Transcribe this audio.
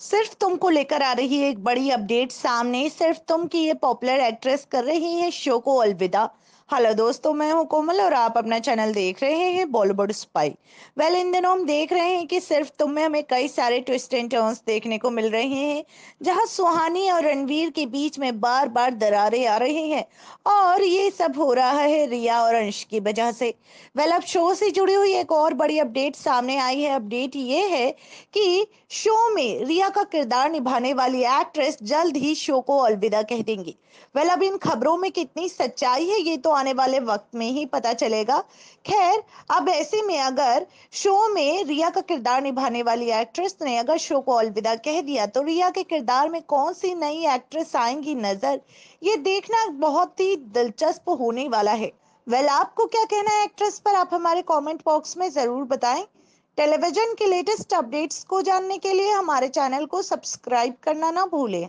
सिर्फ तुमको लेकर आ रही है एक बड़ी अपडेट सामने सिर्फ तुम की ये पॉपुलर एक्ट्रेस कर रही है शो को अलविदा हेलो दोस्तों मैं हूं कोमल और आप अपना चैनल देख रहे हैं बॉलीवुड स्पाई वेल इन दिनों हम देख रहे हैं कि सिर्फ तुम में हमें कई सारे ट्विस्ट एंड टर्न्स देखने को मिल रहे हैं जहां सुहानी और रणवीर के बीच में बार बार दरारें आ रही हैं और ये सब हो रहा है रिया और अंश की वजह से वेल अब शो से जुड़ी हुई एक और बड़ी अपडेट सामने आई है अपडेट ये है कि शो में रिया का किरदार निभाने वाली एक्ट्रेस जल्द ही शो को अलविदा कह देंगी वेल अब इन खबरों में कितनी सच्चाई है ये तो आने वाले वक्त में ही पता चलेगा खैर अब ऐसे में अगर शो में रिया का किरदार निभाने वाली एक्ट्रेस ने अगर शो को अलविदा कह दिया तो रिया के किरदार में कौन सी नई एक्ट्रेस आएंगी नजर ये देखना बहुत ही दिलचस्प होने वाला है वेल well, आपको क्या कहना है एक्ट्रेस पर आप हमारे कमेंट बॉक्स में जरूर बताएं टेलीविजन के लेटेस्ट अपडेट्स को जानने के लिए हमारे चैनल को सब्सक्राइब करना ना भूलें